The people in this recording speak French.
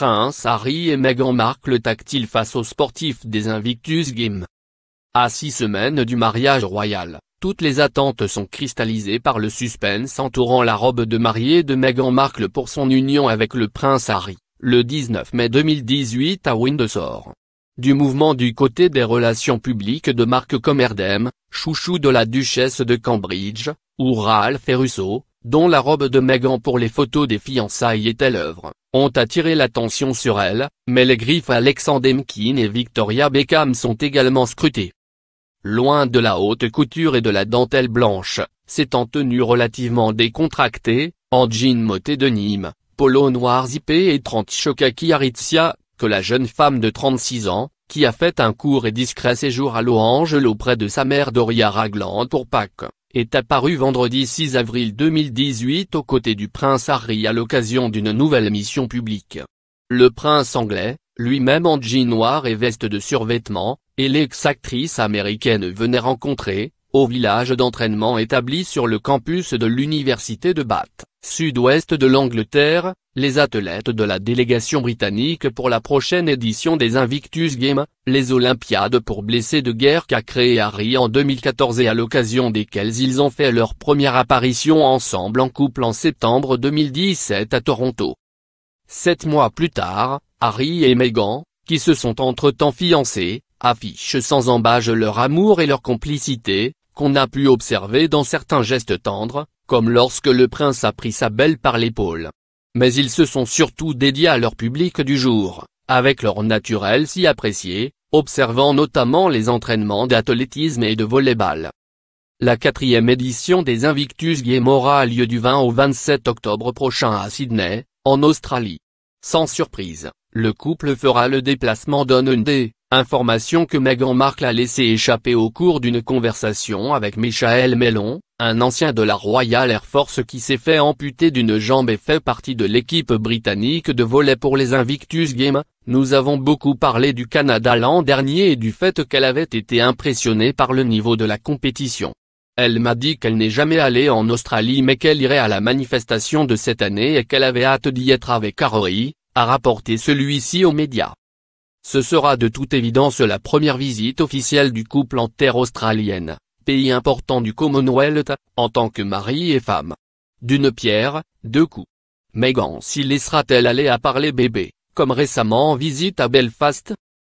Prince Harry et Meghan Markle tactile face aux sportifs des Invictus Games. À six semaines du mariage royal, toutes les attentes sont cristallisées par le suspense entourant la robe de mariée de Meghan Markle pour son union avec le prince Harry, le 19 mai 2018 à Windsor. Du mouvement du côté des relations publiques de Marc Commerdem, chouchou de la duchesse de Cambridge, ou Ralph et Russo, dont la robe de Meghan pour les photos des fiançailles est à l'œuvre, ont attiré l'attention sur elle, mais les griffes Alexandre McQueen et Victoria Beckham sont également scrutées. Loin de la haute couture et de la dentelle blanche, s'étant tenue relativement décontractée, en jean moté de Nîmes, polo noir zippé et 30 chocaki Aritzia, que la jeune femme de 36 ans, qui a fait un court et discret séjour à Los Angeles auprès de sa mère Doria Ragland pour Pâques, est apparu vendredi 6 avril 2018 aux côtés du prince Harry à l'occasion d'une nouvelle mission publique. Le prince anglais, lui-même en jean noir et veste de survêtement, et l'ex-actrice américaine venaient rencontrer, au village d'entraînement établi sur le campus de l'université de Bath sud-ouest de l'Angleterre, les athlètes de la délégation britannique pour la prochaine édition des Invictus Games, les Olympiades pour blessés de guerre qu'a créé Harry en 2014 et à l'occasion desquelles ils ont fait leur première apparition ensemble en couple en septembre 2017 à Toronto. Sept mois plus tard, Harry et Meghan, qui se sont entre-temps fiancés, affichent sans embâge leur amour et leur complicité, qu'on a pu observer dans certains gestes tendres, comme lorsque le prince a pris sa belle par l'épaule. Mais ils se sont surtout dédiés à leur public du jour, avec leur naturel si apprécié, observant notamment les entraînements d'athlétisme et de volleyball. La quatrième édition des Invictus Games aura lieu du 20 au 27 octobre prochain à Sydney, en Australie. Sans surprise, le couple fera le déplacement d'Onundé, Information que megan Markle a laissé échapper au cours d'une conversation avec Michael Mellon, un ancien de la Royal Air Force qui s'est fait amputer d'une jambe et fait partie de l'équipe britannique de volet pour les Invictus Games, nous avons beaucoup parlé du Canada l'an dernier et du fait qu'elle avait été impressionnée par le niveau de la compétition. Elle m'a dit qu'elle n'est jamais allée en Australie mais qu'elle irait à la manifestation de cette année et qu'elle avait hâte d'y être avec Harry, a rapporté celui-ci aux médias. Ce sera de toute évidence la première visite officielle du couple en terre australienne, pays important du Commonwealth, en tant que mari et femme. D'une pierre, deux coups. Meghan s'y laissera-t-elle aller à parler bébé, comme récemment en visite à Belfast